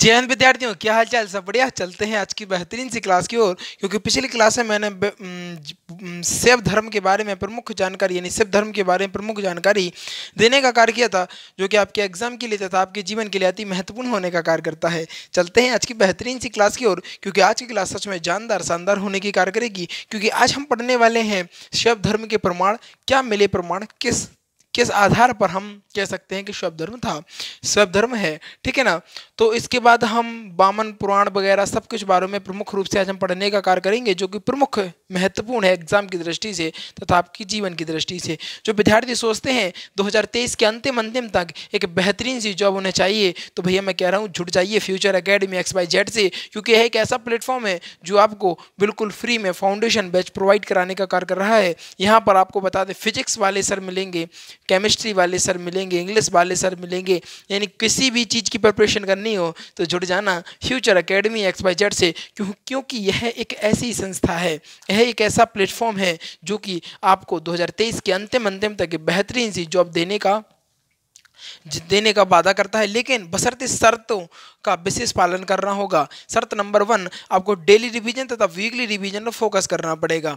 जैन विद्यार्थियों क्या हाल चाल सब बढ़िया चलते हैं आज की बेहतरीन सी क्लास की ओर क्योंकि पिछली क्लास में मैंने शैव धर्म के बारे में प्रमुख जानकारी यानी शिव धर्म के बारे में प्रमुख जानकारी देने का कार्य किया था जो कि आपके एग्जाम के लिए तथा आपके जीवन के लिए अति महत्वपूर्ण होने का कार्य करता है चलते हैं आज की बेहतरीन सी क्लास की ओर क्योंकि आज की क्लास सच में जानदार शानदार होने की कार्य करेगी क्योंकि आज हम पढ़ने वाले हैं शिव धर्म के प्रमाण क्या मिले प्रमाण किस किस आधार पर हम कह सकते हैं कि शैव धर्म था शैव धर्म है ठीक है ना तो इसके बाद हम बामन पुराण वगैरह सब कुछ बारे में प्रमुख रूप से आज हम पढ़ने का कार्य करेंगे जो कि प्रमुख महत्वपूर्ण है एग्जाम की दृष्टि से तथा आपकी जीवन की दृष्टि से जो विद्यार्थी सोचते हैं दो के अंतिम अंतिम तक एक बेहतरीन सी जॉब उन्हें चाहिए तो भैया मैं कह रहा हूँ जुट जाइए future academy X Y Z से क्योंकि यह एक ऐसा प्लेटफॉर्म है जो आपको बिल्कुल फ्री में फाउंडेशन बैच प्रोवाइड कराने का कार्य कर रहा है यहाँ पर आपको बता दें फिजिक्स वाले सर मिलेंगे केमिस्ट्री वाले सर मिलेंगे इंग्लिश वाले सर मिलेंगे यानी किसी भी चीज़ की प्रिपरेशन करनी हो तो जुड़ जाना future academy X Y Z से क्यों क्योंकि यह एक ऐसी संस्था है यह एक ऐसा प्लेटफॉर्म है जो कि आपको 2023 के अंतिम अंतिम तक बेहतरीन सी जॉब देने का देने का वादा करता है लेकिन बसरते शर्तों का विशेष पालन करना होगा शर्त नंबर वन आपको डेली रिवीजन तथा वीकली रिवीजन पर फोकस करना पड़ेगा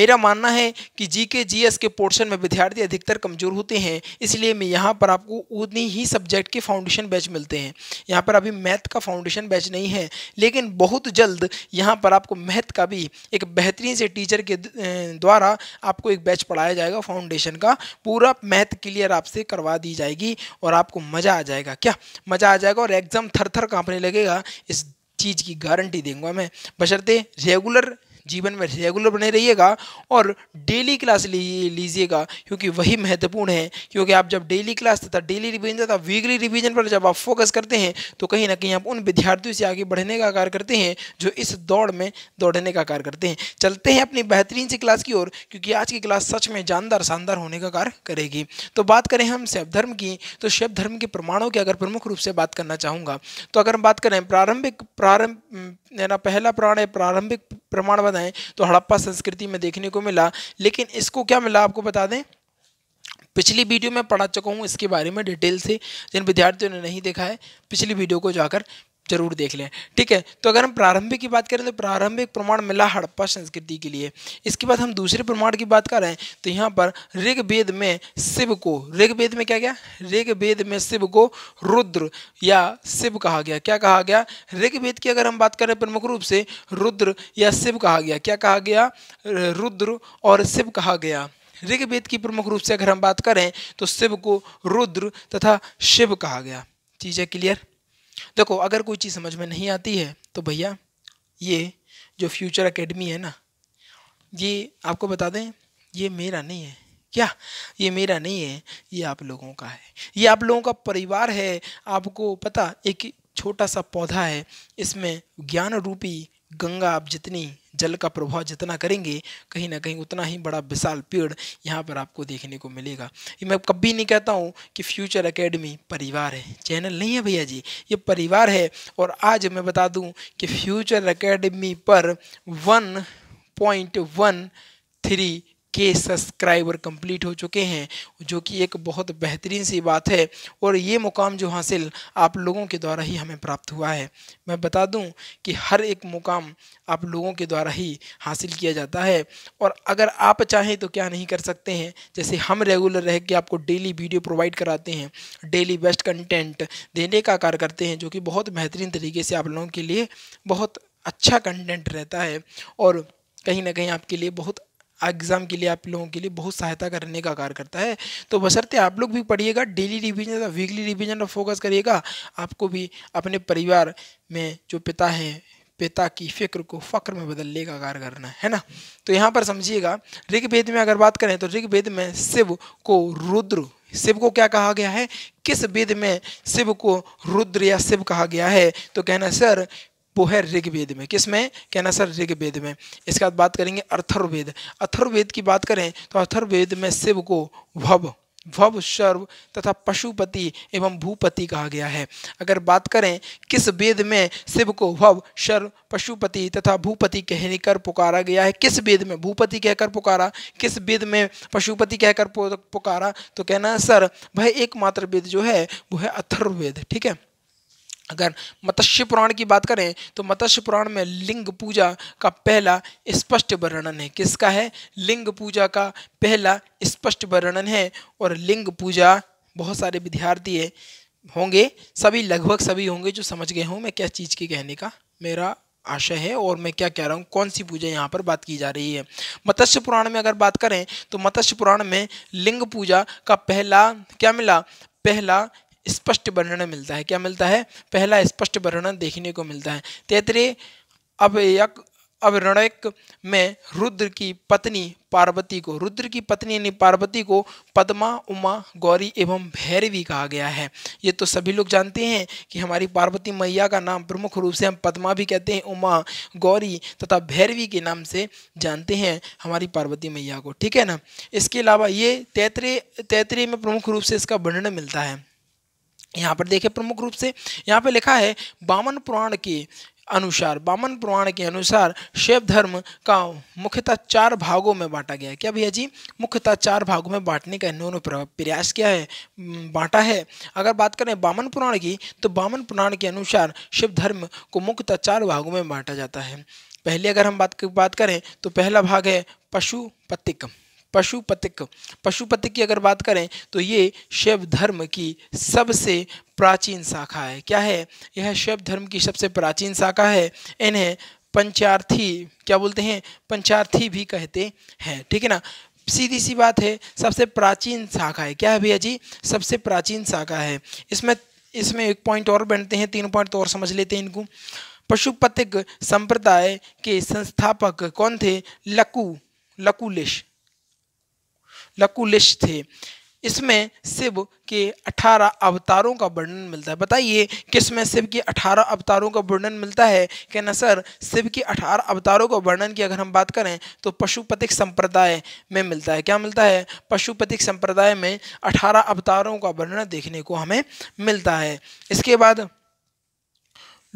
मेरा मानना है कि जी के जी एस के पोर्शन में विद्यार्थी अधिकतर कमजोर होते हैं इसलिए मैं यहाँ पर आपको उतनी ही सब्जेक्ट के फाउंडेशन बैच मिलते हैं यहाँ पर अभी मैथ का फाउंडेशन बैच नहीं है लेकिन बहुत जल्द यहाँ पर आपको मैथ का भी एक बेहतरीन से टीचर के द्वारा आपको एक बैच पढ़ाया जाएगा फाउंडेशन का पूरा मैथ क्लियर आपसे करवा दी जाएगी और आपको मज़ा आ जाएगा क्या मज़ा आ जाएगा और एग्ज़ाम थर थर कांपने लगेगा इस चीज़ की गारंटी देंगे मैं बशर्ते रेगुलर जीवन में रेगुलर बने रहिएगा और डेली क्लास लीजिएगा क्योंकि वही महत्वपूर्ण है क्योंकि आप जब डेली क्लास तथा डेली रिविजन तथा वीकली रिविजन पर जब आप फोकस करते हैं तो कहीं ना कहीं आप उन विद्यार्थियों से आगे बढ़ने का कार्य करते हैं जो इस दौड़ में दौड़ने का कार्य करते हैं चलते हैं अपनी बेहतरीन सी क्लास की ओर क्योंकि आज की क्लास सच में जानदार शानदार होने का कार्य करेगी तो बात करें हम शैव धर्म की तो शैव धर्म के प्रमाणों की अगर प्रमुख रूप से बात करना चाहूँगा तो अगर हम बात करें प्रारंभिक प्रारंभ पहला प्राण है प्रारंभिक प्रमाण बताएं तो हड़प्पा संस्कृति में देखने को मिला लेकिन इसको क्या मिला आपको बता दें पिछली वीडियो में पढ़ा चुका हूँ इसके बारे में डिटेल से जिन विद्यार्थियों ने नहीं देखा है पिछली वीडियो को जाकर जरूर देख लें ठीक है तो अगर हम प्रारंभिक की बात करें तो प्रारंभिक प्रमाण मिला हड़प्पा संस्कृति के लिए इसके बाद हम दूसरे प्रमाण की बात कर रहे हैं तो यहाँ पर ऋग्वेद में शिव को ऋग्वेद में क्या गया ऋग्वेद में शिव को रुद्र या शिव कहा गया क्या कहा गया ऋग्वेद की अगर हम बात करें प्रमुख रूप से रुद्र या शिव कहा गया क्या कहा गया रुद्र और शिव कहा गया ऋग्वेद की प्रमुख रूप से अगर हम बात करें तो शिव को रुद्र तथा शिव कहा गया चीज़ें क्लियर देखो अगर कोई चीज़ समझ में नहीं आती है तो भैया ये जो फ्यूचर अकेडमी है ना ये आपको बता दें ये मेरा नहीं है क्या ये मेरा नहीं है ये आप लोगों का है ये आप लोगों का परिवार है आपको पता एक छोटा सा पौधा है इसमें ज्ञान रूपी गंगा आप जितनी जल का प्रभाव जितना करेंगे कहीं ना कहीं उतना ही बड़ा विशाल पेड़ यहाँ पर आपको देखने को मिलेगा ये मैं कभी नहीं कहता हूँ कि फ्यूचर एकेडमी परिवार है चैनल नहीं है भैया जी ये परिवार है और आज मैं बता दूँ कि फ्यूचर एकेडमी पर वन पॉइंट वन थ्री के सब्सक्राइबर कंप्लीट हो चुके हैं जो कि एक बहुत बेहतरीन सी बात है और ये मुकाम जो हासिल आप लोगों के द्वारा ही हमें प्राप्त हुआ है मैं बता दूं कि हर एक मुकाम आप लोगों के द्वारा ही हासिल किया जाता है और अगर आप चाहें तो क्या नहीं कर सकते हैं जैसे हम रेगुलर रह के आपको डेली वीडियो प्रोवाइड कराते हैं डेली बेस्ट कंटेंट देने का कार्य करते हैं जो कि बहुत बेहतरीन तरीके से आप लोगों के लिए बहुत अच्छा कंटेंट रहता है और कहीं ना कहीं आपके लिए बहुत एग्ज़ाम के लिए आप लोगों के लिए बहुत सहायता करने का कार्य करता है तो बसरते आप लोग भी पढ़िएगा डेली रिविजन या वीकली रिविजन पर फोकस करिएगा आपको भी अपने परिवार में जो पिता हैं पिता की फिक्र को फ़क्र में बदलने का कार्य करना है ना तो यहाँ पर समझिएगा ऋग्वेद में अगर बात करें तो ऋग्वेद में शिव को रुद्र शिव को क्या कहा गया है किस वेद में शिव को रुद्र या शिव कहा गया है तो कहना सर वो है ऋग्वेद में किस में कहना सर ऋग्वेद में इसके बाद बात करेंगे अथर्वेद अथर्वेद की बात करें तो अथर्वेद में शिव को भव भव सर्व तथा पशुपति एवं भूपति कहा गया है अगर बात करें किस वेद में शिव को भव सर्व पशुपति तथा भूपति कहकर पुकारा गया है किस वेद में भूपति कहकर पुकारा किस वेद में पशुपति कहकर पुकारा तो कहना सर वह एकमात्र वेद जो है वह है अथर्ववेद ठीक है अगर मत्स्य पुराण की बात करें तो मत्स्य पुराण में लिंग पूजा का पहला स्पष्ट वर्णन है किसका है लिंग पूजा का पहला स्पष्ट वर्णन है और लिंग पूजा बहुत सारे विद्यार्थी है होंगे सभी लगभग सभी होंगे जो समझ गए हों मैं क्या चीज़ के कहने का मेरा आशय है और मैं क्या कह रहा हूँ कौन सी पूजा यहाँ पर बात की जा रही है मत्स्य पुराण में अगर बात करें तो मत्स्य पुराण में लिंग पूजा का पहला क्या मिला पहला स्पष्ट वर्णन मिलता है क्या मिलता है पहला स्पष्ट वर्णन देखने को मिलता है तैतरे अब यक अवरणक में रुद्र की पत्नी पार्वती को रुद्र की पत्नी यानी पार्वती को पद्मा उमा गौरी एवं भैरवी कहा गया है ये तो सभी लोग जानते हैं कि हमारी पार्वती मैया का नाम प्रमुख रूप से हम पद्मा भी कहते हैं उमा गौरी तथा भैरवी के नाम से जानते हैं हमारी पार्वती मैया को ठीक है ना इसके अलावा ये तैतरे तैतरे में प्रमुख रूप से इसका वर्णन मिलता है यहाँ पर देखें प्रमुख रूप से यहाँ पे लिखा है बामन पुराण के अनुसार बामन पुराण के अनुसार शैव धर्म का मुख्यतः चार भागों में बांटा गया है क्या भैया जी मुख्यतः चार भागों में बांटने का इन्होंने प्रयास किया है बांटा है अगर बात करें बामन पुराण की तो बामन पुराण के अनुसार शिव धर्म को मुख्यतः चार भागों में बांटा जाता है पहले अगर हम बात बात करें तो पहला भाग है पशुपतिक पशुपतिक पशुपति की अगर बात करें तो ये शैव धर्म की सबसे प्राचीन शाखा है क्या है यह शैव धर्म की सबसे प्राचीन शाखा है इन्हें पंचार्थी क्या बोलते हैं पंचार्थी भी कहते हैं ठीक है ना सीधी सी बात है सबसे प्राचीन शाखा है क्या है भैया जी सबसे प्राचीन शाखा है इसमें इसमें एक पॉइंट और बनते हैं तीन पॉइंट तो और समझ लेते हैं इनको पशुपतिक संप्रदाय के संस्थापक कौन थे लकु लकुलेश लकुलिश थे इसमें शिव के 18 अवतारों का वर्णन मिलता है बताइए किसमें शिव के 18 अवतारों का वर्णन मिलता है न सर शिव के 18 अवतारों का वर्णन की अगर हम बात करें तो पशुपतिक संप्रदाय में मिलता है क्या मिलता है पशुपतिक संप्रदाय में 18 अवतारों का वर्णन देखने को हमें मिलता है इसके बाद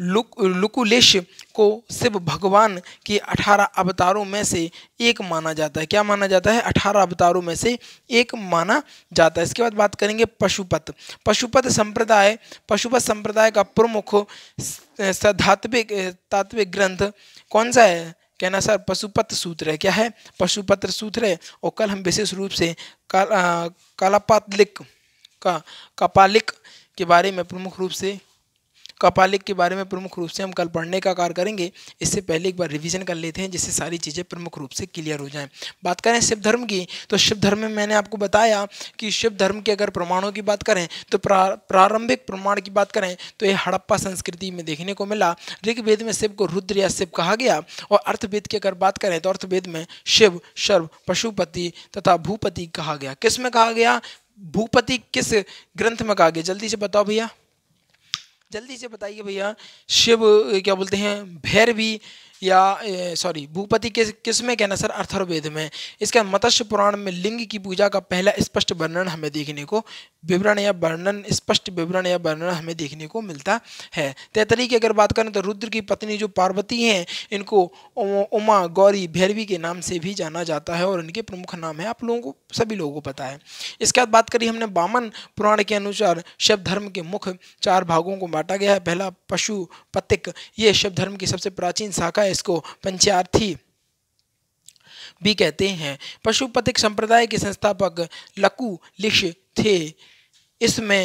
लुक लुकुलेश को शिव भगवान के अठारह अवतारों में से एक माना जाता है क्या माना जाता है अठारह अवतारों में से एक माना जाता है इसके बाद बात करेंगे पशुपत पशुपत संप्रदाय पशुपत संप्रदाय का प्रमुख धात्विक तात्विक ग्रंथ कौन सा है कहना सर पशुपत सूत्र है क्या है पशुपत्र सूत्र है और कल हम विशेष रूप से कालापातलिक का कपालिक के बारे में प्रमुख रूप से कपालिक के बारे में प्रमुख रूप से हम कल पढ़ने का कार्य करेंगे इससे पहले एक बार रिविजन कर लेते हैं जिससे सारी चीज़ें प्रमुख रूप से क्लियर हो जाएँ बात करें शिव धर्म की तो शिव धर्म में मैंने आपको बताया कि शिव धर्म के अगर प्रमाणों की बात करें तो प्रारंभिक प्रमाण की बात करें तो ये हड़प्पा संस्कृति में देखने को मिला ऋग्वेद में शिव को रुद्र या शिव कहा गया और अर्थवेद की अगर बात करें तो अर्थवेद में शिव शर्व पशुपति तथा भूपति कहा गया किस में कहा गया भूपति किस ग्रंथ में कहा गया जल्दी से बताओ भैया जल्दी से बताइए भैया शिव क्या बोलते हैं भैरवी या सॉरी भूपति के किस में कहना सर अर्थर्वेद में इसका मत्स्य पुराण में लिंग की पूजा का पहला स्पष्ट वर्णन हमें देखने को विवरण या वर्णन स्पष्ट विवरण या वर्णन हमें देखने को मिलता है तैतरी की अगर बात करें तो रुद्र की पत्नी जो पार्वती हैं इनको उमा गौरी भैरवी के नाम से भी जाना जाता है और इनके प्रमुख नाम है आप लोगों को सभी लोगों को पता है इसके बाद बात करी हमने बामन पुराण के अनुसार शिव धर्म के मुख्य चार भागों को बांटा गया है पहला पशु पतिक ये शिव धर्म की सबसे प्राचीन शाखा है इसको पंचार्थी भी कहते हैं पशुपतिक संप्रदाय के संस्थापक लकु लिश थे इसमें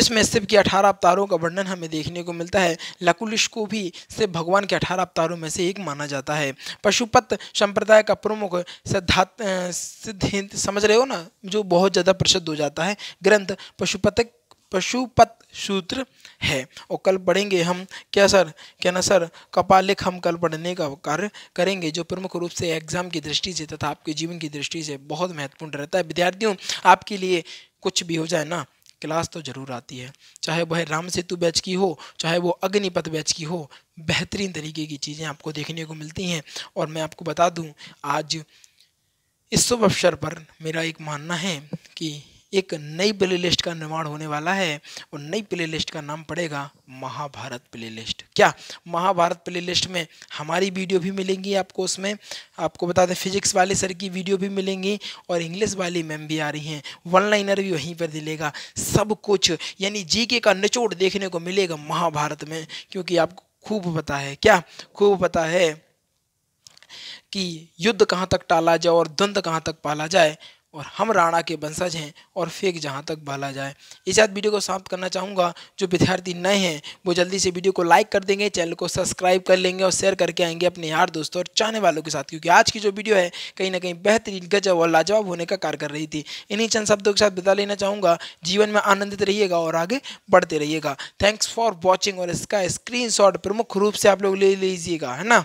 इसमें शिव के अठारह अवतारों का वर्णन हमें देखने को मिलता है लकुलिश को भी शिव भगवान के अठारह अवतारों में से एक माना जाता है पशुपत संप्रदाय का प्रमुख सिद्धांत सिद्धांत समझ रहे हो ना जो बहुत ज़्यादा प्रसिद्ध हो जाता है ग्रंथ पशुपतक पशुपत सूत्र है और कल पढ़ेंगे हम क्या सर क्या ना सर कपालिक हम कल पढ़ने का कार्य करेंगे जो प्रमुख रूप से एग्जाम की दृष्टि से तथा आपके जीवन की दृष्टि से बहुत महत्वपूर्ण रहता है विद्यार्थियों आपके लिए कुछ भी हो जाए ना क्लास तो जरूर आती है चाहे वह राम सेतु बैच की हो चाहे वो अग्निपथ बैच की हो बेहतरीन तरीके की चीज़ें आपको देखने को मिलती हैं और मैं आपको बता दूं आज इस शुभ अवसर पर मेरा एक मानना है कि एक नई प्ले लिस्ट का निर्माण होने वाला है और नई प्ले लिस्ट का नाम पड़ेगा महाभारत प्ले लिस्ट क्या महाभारत प्ले लिस्ट में हमारी वीडियो भी मिलेंगी आपको उसमें आपको बता दें फिजिक्स वाले सर की वीडियो भी मिलेंगी और इंग्लिश वाली मैम भी आ रही हैं वन लाइनर भी वहीं पर दिलेगा सब कुछ यानी जी का निचोड़ देखने को मिलेगा महाभारत में क्योंकि आपको खूब पता है क्या खूब पता है कि युद्ध कहाँ तक टाला जाए और द्वंद्व कहाँ तक पाला जाए और हम राणा के वंशज हैं और फेक जहाँ तक बहला जाए इस बात वीडियो को समाप्त करना चाहूँगा जो विद्यार्थी नए हैं वो जल्दी से वीडियो को लाइक कर देंगे चैनल को सब्सक्राइब कर लेंगे और शेयर करके आएंगे अपने यार दोस्तों और चाहने वालों के साथ क्योंकि आज की जो वीडियो है कहीं ना कहीं बेहतरीन गजब और लाजवाब होने का कार्य कर रही थी इन्हीं चंद शब्दों के साथ बिता लेना चाहूँगा जीवन में आनंदित रहिएगा और आगे बढ़ते रहिएगा थैंक्स फॉर वॉचिंग और इसका स्क्रीन प्रमुख रूप से आप लोग ले लीजिएगा है ना